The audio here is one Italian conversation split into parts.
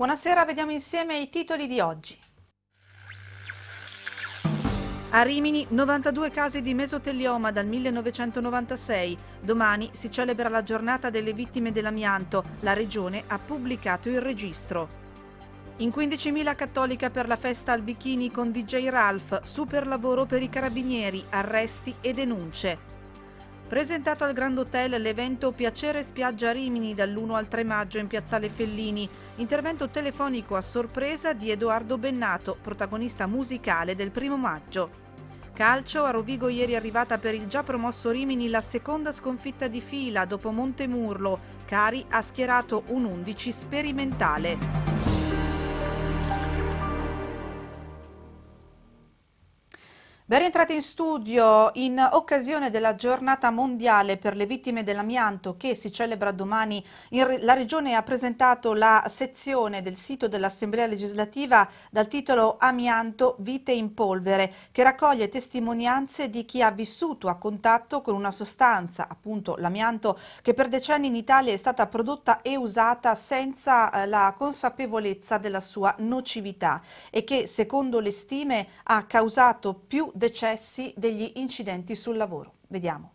Buonasera, vediamo insieme i titoli di oggi. A Rimini 92 casi di mesotelioma dal 1996. Domani si celebra la giornata delle vittime dell'amianto. La regione ha pubblicato il registro. In 15.000 cattolica per la festa al bikini con DJ Ralph, super lavoro per i carabinieri, arresti e denunce. Presentato al Grand Hotel l'evento Piacere Spiaggia Rimini dall'1 al 3 maggio in Piazzale Fellini, intervento telefonico a sorpresa di Edoardo Bennato, protagonista musicale del primo maggio. Calcio, a Rovigo ieri è arrivata per il già promosso Rimini la seconda sconfitta di fila dopo Montemurlo. Cari ha schierato un 11 sperimentale. Ben rientrati in studio in occasione della giornata mondiale per le vittime dell'amianto che si celebra domani. la Regione ha presentato la sezione del sito dell'Assemblea legislativa dal titolo Amianto Vite in polvere che raccoglie testimonianze di chi ha vissuto a contatto con una sostanza, appunto l'amianto, che per decenni in Italia è stata prodotta e usata senza eh, la consapevolezza della sua nocività e che secondo le stime ha causato più decessi degli incidenti sul lavoro. Vediamo.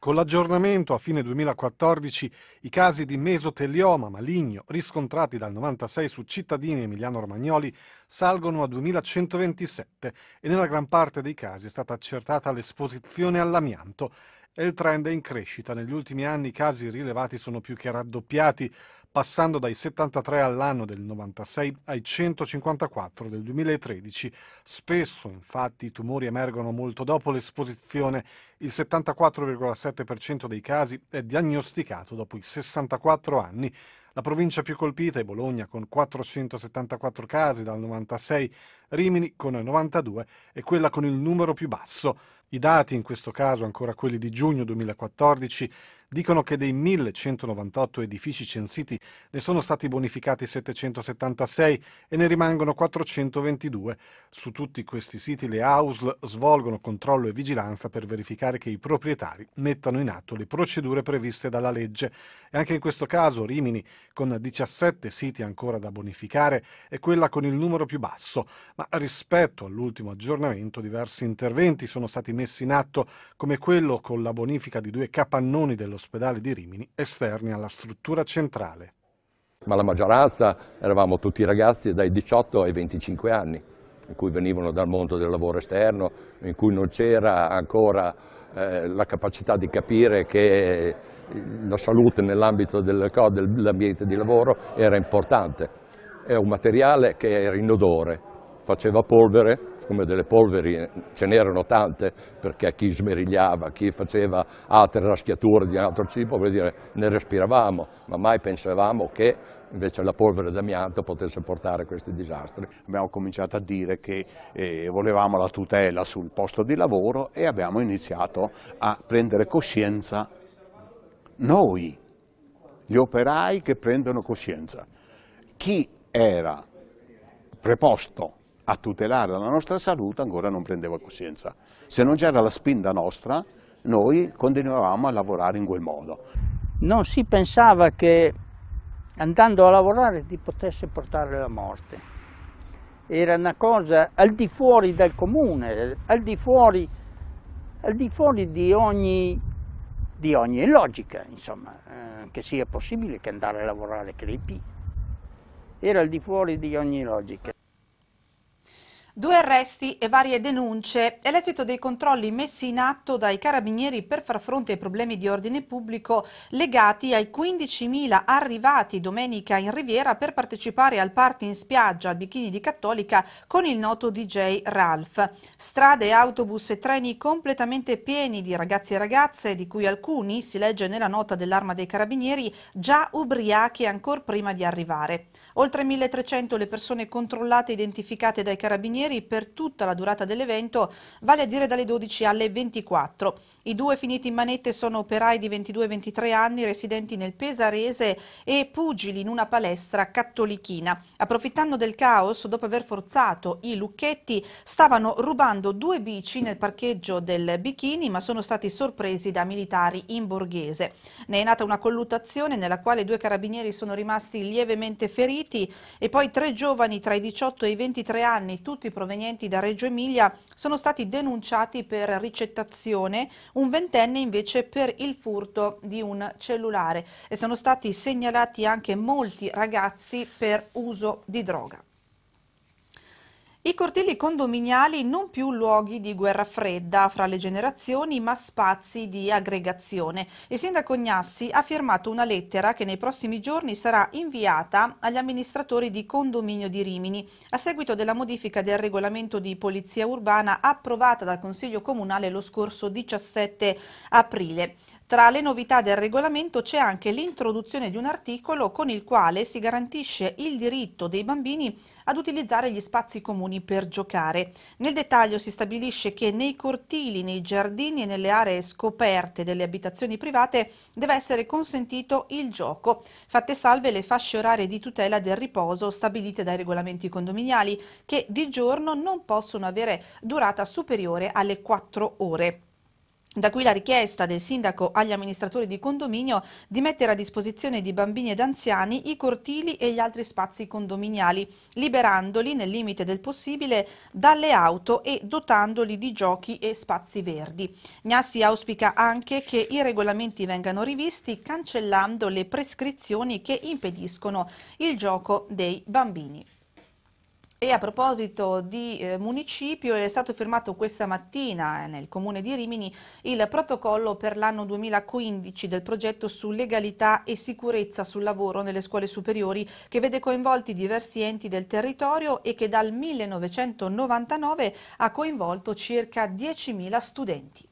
Con l'aggiornamento a fine 2014 i casi di mesotelioma maligno riscontrati dal 96 su cittadini emiliano-romagnoli salgono a 2127 e nella gran parte dei casi è stata accertata l'esposizione all'amianto e il trend è in crescita. Negli ultimi anni i casi rilevati sono più che raddoppiati, passando dai 73 all'anno del 96 ai 154 del 2013. Spesso, infatti, i tumori emergono molto dopo l'esposizione. Il 74,7% dei casi è diagnosticato dopo i 64 anni. La provincia più colpita è Bologna con 474 casi dal 96, Rimini con 92 e quella con il numero più basso i dati, in questo caso ancora quelli di giugno 2014, dicono che dei 1198 edifici censiti ne sono stati bonificati 776 e ne rimangono 422. Su tutti questi siti le AUSL svolgono controllo e vigilanza per verificare che i proprietari mettano in atto le procedure previste dalla legge. E anche in questo caso Rimini, con 17 siti ancora da bonificare, è quella con il numero più basso, ma rispetto all'ultimo aggiornamento diversi interventi sono stati messi in atto come quello con la bonifica di due capannoni dell'ospedale di Rimini esterni alla struttura centrale. Ma la maggioranza eravamo tutti ragazzi dai 18 ai 25 anni, in cui venivano dal mondo del lavoro esterno, in cui non c'era ancora eh, la capacità di capire che la salute nell'ambito dell'ambiente di lavoro era importante. È un materiale che era inodore, faceva polvere, come delle polveri, eh, ce n'erano tante, perché chi smerigliava, chi faceva altre raschiature di altro cibo, vuol dire, ne respiravamo, ma mai pensavamo che invece la polvere d'amianto potesse portare a questi disastri. Abbiamo cominciato a dire che eh, volevamo la tutela sul posto di lavoro e abbiamo iniziato a prendere coscienza noi, gli operai che prendono coscienza. Chi era preposto a tutelare la nostra salute ancora non prendeva coscienza. Se non c'era la spinta nostra, noi continuavamo a lavorare in quel modo. Non si pensava che andando a lavorare ti potesse portare la morte. Era una cosa al di fuori del comune, al di fuori, al di, fuori di, ogni, di, ogni, logica, insomma, eh, che sia possibile che andare a lavorare crepi. Era al di fuori di ogni logica. Due arresti e varie denunce è l'esito dei controlli messi in atto dai carabinieri per far fronte ai problemi di ordine pubblico legati ai 15.000 arrivati domenica in Riviera per partecipare al party in spiaggia al Bikini di Cattolica con il noto DJ Ralph. Strade, autobus e treni completamente pieni di ragazzi e ragazze, di cui alcuni, si legge nella nota dell'arma dei carabinieri, già ubriachi ancora prima di arrivare. Oltre 1.300 le persone controllate e identificate dai carabinieri carabinieri per tutta la durata dell'evento, vale a dire dalle 12 alle 24. I due finiti in manette sono operai di 22-23 anni residenti nel Pesarese e pugili in una palestra cattolichina. Approfittando del caos, dopo aver forzato i lucchetti, stavano rubando due bici nel parcheggio del Bikini, ma sono stati sorpresi da militari in borghese. Ne è nata una colluttazione nella quale due carabinieri sono rimasti lievemente feriti e poi tre giovani tra i 18 e i 23 anni, tutti provenienti da Reggio Emilia sono stati denunciati per ricettazione, un ventenne invece per il furto di un cellulare e sono stati segnalati anche molti ragazzi per uso di droga. I cortili condominiali non più luoghi di guerra fredda fra le generazioni ma spazi di aggregazione. Il sindaco Gnassi ha firmato una lettera che nei prossimi giorni sarà inviata agli amministratori di condominio di Rimini a seguito della modifica del regolamento di polizia urbana approvata dal Consiglio Comunale lo scorso 17 aprile. Tra le novità del regolamento c'è anche l'introduzione di un articolo con il quale si garantisce il diritto dei bambini ad utilizzare gli spazi comunali comuni per giocare. Nel dettaglio si stabilisce che nei cortili, nei giardini e nelle aree scoperte delle abitazioni private deve essere consentito il gioco, fatte salve le fasce orarie di tutela del riposo stabilite dai regolamenti condominiali, che di giorno non possono avere durata superiore alle 4 ore. Da qui la richiesta del sindaco agli amministratori di condominio di mettere a disposizione di bambini ed anziani i cortili e gli altri spazi condominiali, liberandoli nel limite del possibile dalle auto e dotandoli di giochi e spazi verdi. Gnassi auspica anche che i regolamenti vengano rivisti cancellando le prescrizioni che impediscono il gioco dei bambini. E a proposito di eh, municipio, è stato firmato questa mattina eh, nel comune di Rimini il protocollo per l'anno 2015 del progetto su legalità e sicurezza sul lavoro nelle scuole superiori che vede coinvolti diversi enti del territorio e che dal 1999 ha coinvolto circa 10.000 studenti.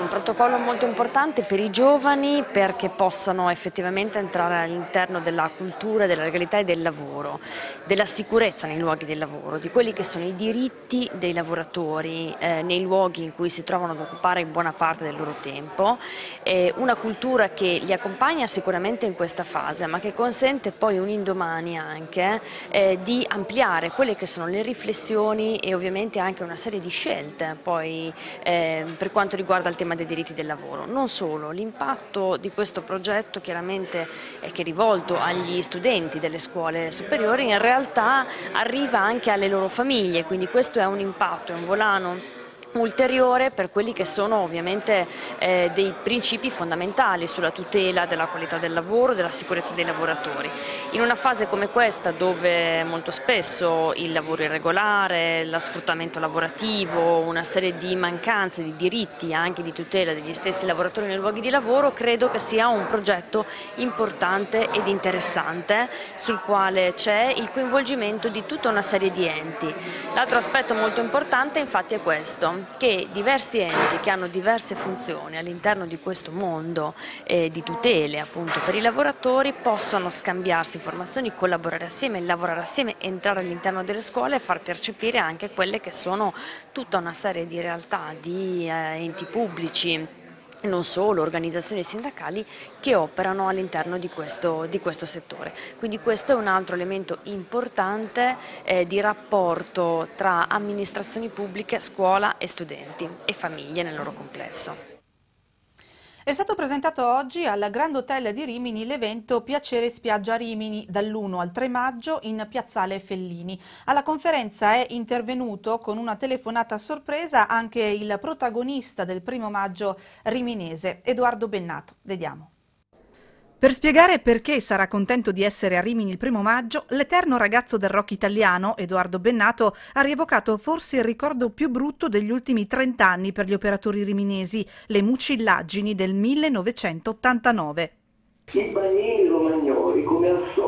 Un protocollo molto importante per i giovani perché possano effettivamente entrare all'interno della cultura, della legalità e del lavoro, della sicurezza nei luoghi del lavoro, di quelli che sono i diritti dei lavoratori eh, nei luoghi in cui si trovano ad occupare buona parte del loro tempo, eh, una cultura che li accompagna sicuramente in questa fase ma che consente poi un indomani anche eh, di ampliare quelle che sono le riflessioni e ovviamente anche una serie di scelte poi eh, per quanto riguarda il tema tema dei diritti del lavoro. Non solo, l'impatto di questo progetto chiaramente è che è rivolto agli studenti delle scuole superiori in realtà arriva anche alle loro famiglie, quindi questo è un impatto, è un volano ulteriore per quelli che sono ovviamente eh, dei principi fondamentali sulla tutela della qualità del lavoro, della sicurezza dei lavoratori. In una fase come questa dove molto spesso il lavoro irregolare, lo sfruttamento lavorativo, una serie di mancanze di diritti anche di tutela degli stessi lavoratori nei luoghi di lavoro, credo che sia un progetto importante ed interessante sul quale c'è il coinvolgimento di tutta una serie di enti. L'altro aspetto molto importante infatti è questo, che diversi enti che hanno diverse funzioni all'interno di questo mondo eh, di tutele appunto per i lavoratori possano scambiarsi informazioni, collaborare assieme, lavorare assieme, entrare all'interno delle scuole e far percepire anche quelle che sono tutta una serie di realtà, di eh, enti pubblici non solo, organizzazioni sindacali che operano all'interno di, di questo, settore. Quindi questo è un altro elemento importante eh, di rapporto tra amministrazioni pubbliche, scuola e studenti e famiglie nel loro complesso. È stato presentato oggi al Grand Hotel di Rimini l'evento Piacere Spiaggia Rimini dall'1 al 3 maggio in Piazzale Fellini. Alla conferenza è intervenuto con una telefonata a sorpresa anche il protagonista del primo maggio riminese, Edoardo Bennato. Vediamo. Per spiegare perché sarà contento di essere a Rimini il primo maggio, l'eterno ragazzo del rock italiano, Edoardo Bennato, ha rievocato forse il ricordo più brutto degli ultimi 30 anni per gli operatori riminesi, le mucillaggini del 1989. I bagnini romagnoli, come al solito,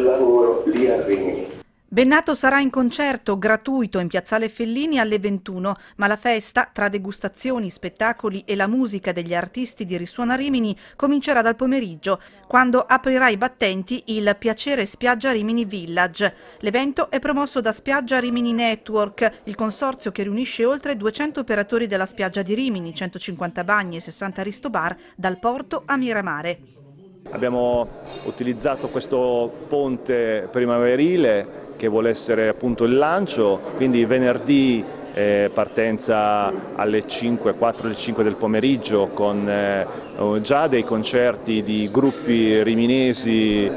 lavoro lì a Rimini. Bennato sarà in concerto gratuito in Piazzale Fellini alle 21, ma la festa, tra degustazioni, spettacoli e la musica degli artisti di Risuona Rimini, comincerà dal pomeriggio, quando aprirà i battenti il Piacere Spiaggia Rimini Village. L'evento è promosso da Spiaggia Rimini Network, il consorzio che riunisce oltre 200 operatori della spiaggia di Rimini, 150 bagni e 60 ristobar, dal porto a Miramare. Abbiamo utilizzato questo ponte primaverile che vuole essere appunto il lancio, quindi venerdì eh, partenza alle 5, 4 5 del pomeriggio con eh, oh, già dei concerti di gruppi riminesi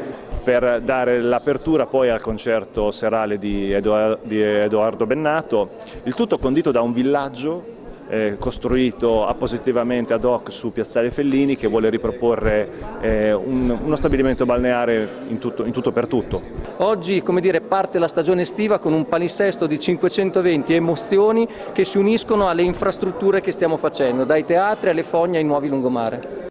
per dare l'apertura poi al concerto serale di, Edoardo Bennato, il tutto condito da un villaggio eh, costruito appositivamente ad hoc su Piazzale Fellini che vuole riproporre eh, un, uno stabilimento balneare in tutto, in tutto per tutto. Oggi dire, parte la stagione estiva con un palinsesto di 520 emozioni che si uniscono alle infrastrutture che stiamo facendo, dai teatri alle fogne ai nuovi lungomare.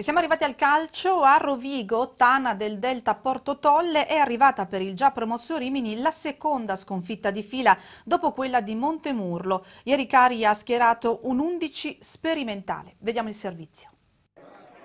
E siamo arrivati al calcio, a Rovigo, Tana del Delta Porto Tolle è arrivata per il già promosso Rimini la seconda sconfitta di fila dopo quella di Montemurlo. Ieri Cari ha schierato un 11 sperimentale. Vediamo il servizio.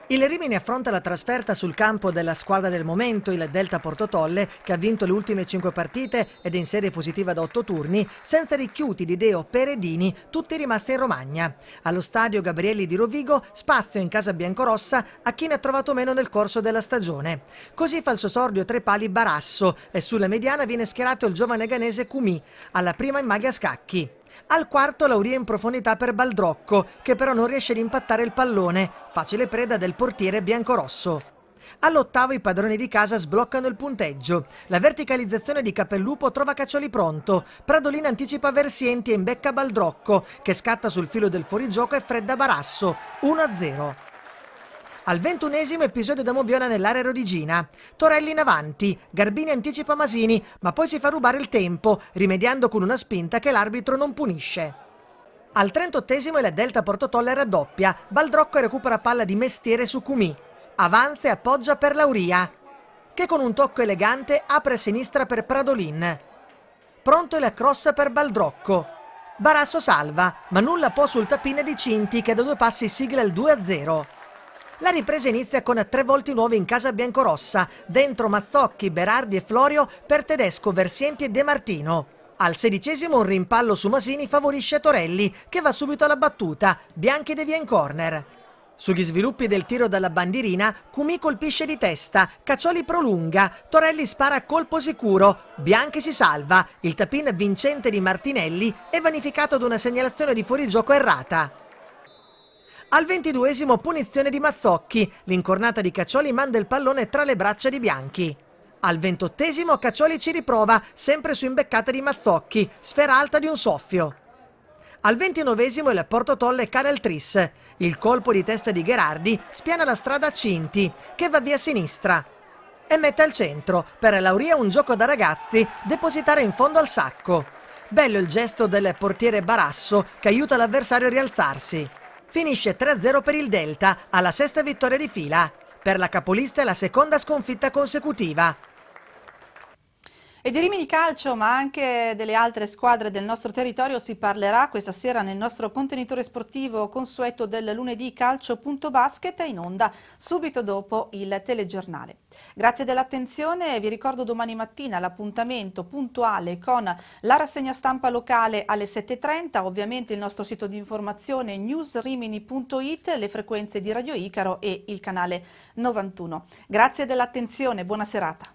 Il Rimini affronta la trasferta sul campo della squadra del momento, il Delta Portotolle, che ha vinto le ultime 5 partite ed è in serie positiva da 8 turni, senza richiuti di Deo Peredini, tutti rimasti in Romagna. Allo stadio Gabrielli di Rovigo, spazio in casa biancorossa a chi ne ha trovato meno nel corso della stagione. Così fa il sosordio tre pali Barasso e sulla mediana viene schierato il giovane ganese Cumì, alla prima in maglia scacchi. Al quarto Laurie in profondità per Baldrocco, che però non riesce ad impattare il pallone, facile preda del portiere biancorosso. All'ottavo i padroni di casa sbloccano il punteggio. La verticalizzazione di Capellupo trova Caccioli pronto. Pradolina anticipa Versienti e imbecca Baldrocco, che scatta sul filo del fuorigioco e fredda Barasso. 1-0. Al ventunesimo episodio da Moviola nell'area rodigina. Torelli in avanti, Garbini anticipa Masini, ma poi si fa rubare il tempo, rimediando con una spinta che l'arbitro non punisce. Al 38esimo la Delta Portotolle raddoppia, Baldrocco recupera palla di mestiere su Cumì. Avanza e appoggia per Lauria, che con un tocco elegante apre a sinistra per Pradolin. Pronto la cross per Baldrocco. Barasso salva, ma nulla può sul tapine di Cinti che da due passi sigla il 2-0. La ripresa inizia con tre volti nuovi in casa biancorossa, dentro Mazzocchi, Berardi e Florio per Tedesco, Versienti e De Martino. Al sedicesimo un rimpallo su Masini favorisce Torelli, che va subito alla battuta, Bianchi devia in corner. Sugli sviluppi del tiro dalla bandierina, Cumi colpisce di testa, Caccioli prolunga, Torelli spara a colpo sicuro, Bianchi si salva, il tapin vincente di Martinelli è vanificato ad una segnalazione di fuorigioco errata. Al ventiduesimo punizione di Mazzocchi, l'incornata di Caccioli manda il pallone tra le braccia di Bianchi. Al ventottesimo Caccioli ci riprova, sempre su imbeccata di Mazzocchi, sfera alta di un soffio. Al ventinovesimo il Portotolle cade al tris. Il colpo di testa di Gherardi spiana la strada a Cinti, che va via a sinistra. E mette al centro, per Lauria un gioco da ragazzi, depositare in fondo al sacco. Bello il gesto del portiere Barasso, che aiuta l'avversario a rialzarsi finisce 3-0 per il Delta alla sesta vittoria di fila. Per la capolista è la seconda sconfitta consecutiva. E di Rimini Calcio, ma anche delle altre squadre del nostro territorio, si parlerà questa sera nel nostro contenitore sportivo consueto del lunedì calcio.basket in onda subito dopo il telegiornale. Grazie dell'attenzione e vi ricordo domani mattina l'appuntamento puntuale con la rassegna stampa locale alle 7.30, ovviamente il nostro sito di informazione newsrimini.it, le frequenze di Radio Icaro e il canale 91. Grazie dell'attenzione, buona serata.